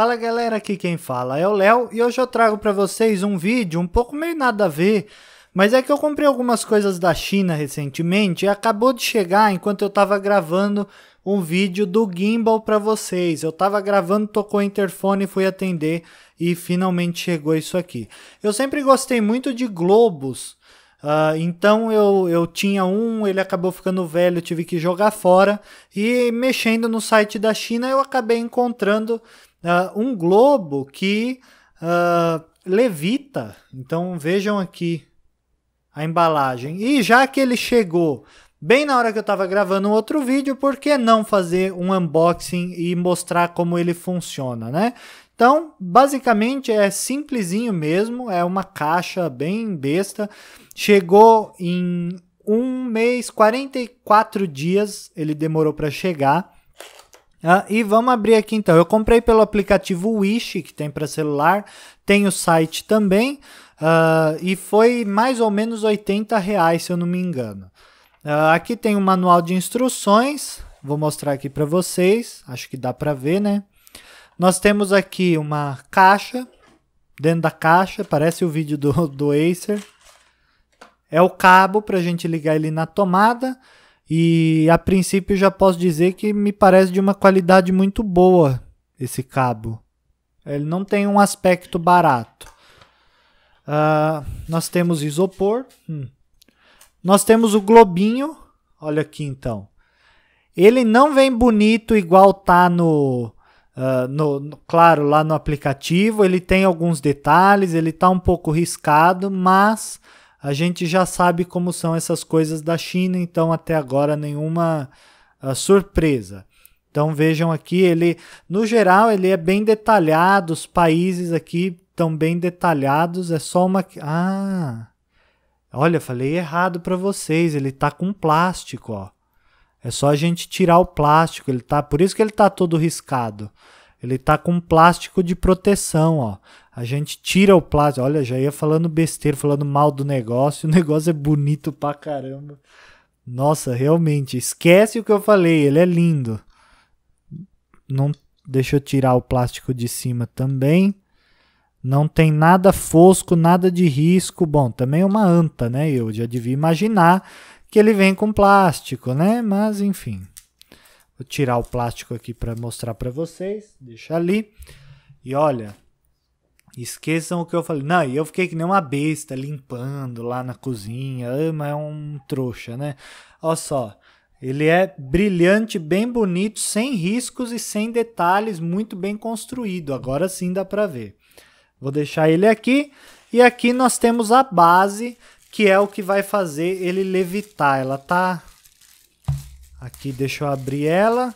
Fala galera, aqui quem fala é o Léo e hoje eu trago para vocês um vídeo um pouco meio nada a ver, mas é que eu comprei algumas coisas da China recentemente e acabou de chegar enquanto eu estava gravando um vídeo do gimbal para vocês. Eu estava gravando, tocou o interfone, e fui atender e finalmente chegou isso aqui. Eu sempre gostei muito de globos, Uh, então eu, eu tinha um, ele acabou ficando velho, tive que jogar fora. E mexendo no site da China, eu acabei encontrando uh, um globo que uh, levita. Então vejam aqui a embalagem. E já que ele chegou bem na hora que eu estava gravando um outro vídeo, por que não fazer um unboxing e mostrar como ele funciona, né? Então, basicamente é simplesinho mesmo, é uma caixa bem besta. Chegou em um mês, 44 dias ele demorou para chegar. Ah, e vamos abrir aqui então. Eu comprei pelo aplicativo Wish, que tem para celular, tem o site também, ah, e foi mais ou menos 80 reais, se eu não me engano. Ah, aqui tem o um manual de instruções, vou mostrar aqui para vocês, acho que dá para ver, né? Nós temos aqui uma caixa, dentro da caixa, parece o vídeo do, do Acer. É o cabo para a gente ligar ele na tomada. E a princípio já posso dizer que me parece de uma qualidade muito boa esse cabo. Ele não tem um aspecto barato. Uh, nós temos isopor. Hum. Nós temos o globinho. Olha aqui então. Ele não vem bonito igual tá no, uh, no, no, claro, lá no aplicativo. Ele tem alguns detalhes, ele tá um pouco riscado, mas a gente já sabe como são essas coisas da China, então até agora nenhuma uh, surpresa. Então vejam aqui, ele no geral ele é bem detalhado, os países aqui estão bem detalhados, é só uma Ah. Olha, falei errado para vocês, ele tá com plástico, ó. É só a gente tirar o plástico, ele tá, por isso que ele tá todo riscado. Ele tá com plástico de proteção, ó a gente tira o plástico. Olha, já ia falando besteira, falando mal do negócio. O negócio é bonito pra caramba. Nossa, realmente, esquece o que eu falei, ele é lindo. Não, deixa eu tirar o plástico de cima também. Não tem nada fosco, nada de risco. Bom, também é uma anta, né? Eu já devia imaginar que ele vem com plástico, né? Mas enfim. Vou tirar o plástico aqui para mostrar para vocês, Deixa ali. E olha, Esqueçam o que eu falei. Não, e eu fiquei que nem uma besta limpando lá na cozinha. Ah, mas é um trouxa, né? Olha só. Ele é brilhante, bem bonito, sem riscos e sem detalhes, muito bem construído. Agora sim dá para ver. Vou deixar ele aqui. E aqui nós temos a base, que é o que vai fazer ele levitar. Ela tá aqui, deixa eu abrir ela.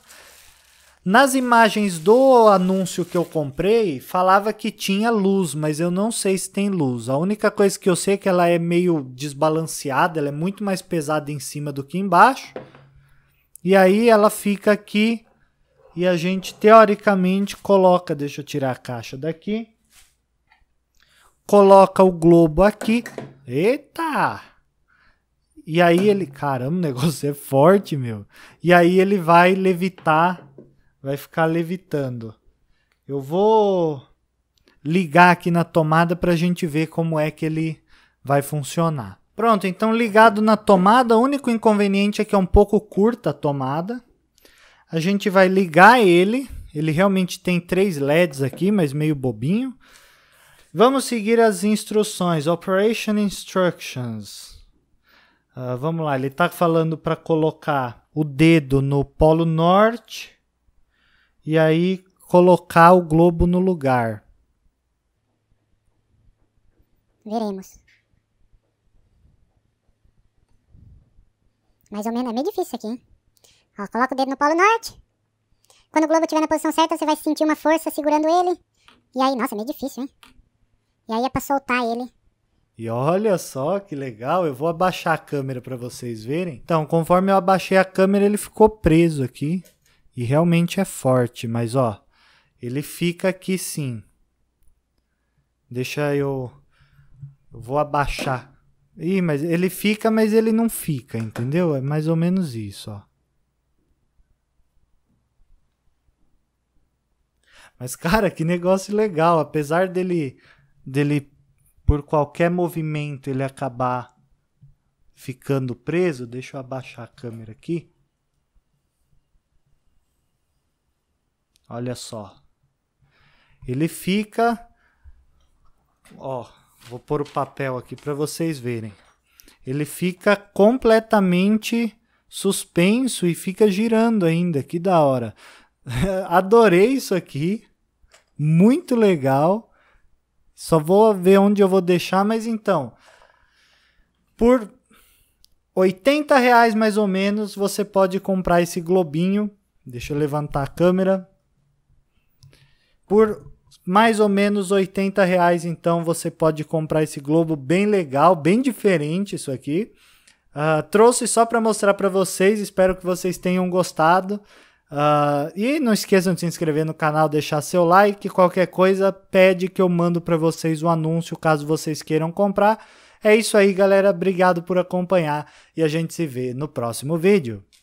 Nas imagens do anúncio que eu comprei, falava que tinha luz, mas eu não sei se tem luz. A única coisa que eu sei é que ela é meio desbalanceada, ela é muito mais pesada em cima do que embaixo. E aí ela fica aqui e a gente teoricamente coloca, deixa eu tirar a caixa daqui. Coloca o globo aqui. Eita! E aí ele, caramba, o negócio é forte, meu. E aí ele vai levitar vai ficar levitando. Eu vou ligar aqui na tomada para a gente ver como é que ele vai funcionar. Pronto, então ligado na tomada, o único inconveniente é que é um pouco curta a tomada. A gente vai ligar ele, ele realmente tem três LEDs aqui, mas meio bobinho. Vamos seguir as instruções, Operation Instructions. Uh, vamos lá, ele está falando para colocar o dedo no polo norte, e aí colocar o globo no lugar. Veremos. Mais ou menos, é meio difícil aqui, hein? Ó, coloca o dedo no polo norte. Quando o globo estiver na posição certa, você vai sentir uma força segurando ele. E aí, nossa, é meio difícil, hein? E aí é pra soltar ele. E olha só que legal, eu vou abaixar a câmera para vocês verem. Então, conforme eu abaixei a câmera, ele ficou preso aqui. E realmente é forte, mas ó, ele fica aqui sim. Deixa eu. eu vou abaixar. Ih, mas ele fica, mas ele não fica, entendeu? É mais ou menos isso, ó. Mas, cara, que negócio legal. Apesar dele, dele por qualquer movimento, ele acabar ficando preso. Deixa eu abaixar a câmera aqui. Olha só. Ele fica. Ó, vou pôr o papel aqui para vocês verem. Ele fica completamente suspenso e fica girando ainda. Que da hora. Adorei isso aqui. Muito legal. Só vou ver onde eu vou deixar, mas então. Por 80 reais mais ou menos, você pode comprar esse globinho. Deixa eu levantar a câmera. Por mais ou menos 80 reais, então você pode comprar esse globo bem legal, bem diferente isso aqui. Uh, trouxe só para mostrar para vocês, espero que vocês tenham gostado. Uh, e não esqueçam de se inscrever no canal, deixar seu like, qualquer coisa, pede que eu mando para vocês o anúncio caso vocês queiram comprar. É isso aí, galera. Obrigado por acompanhar e a gente se vê no próximo vídeo.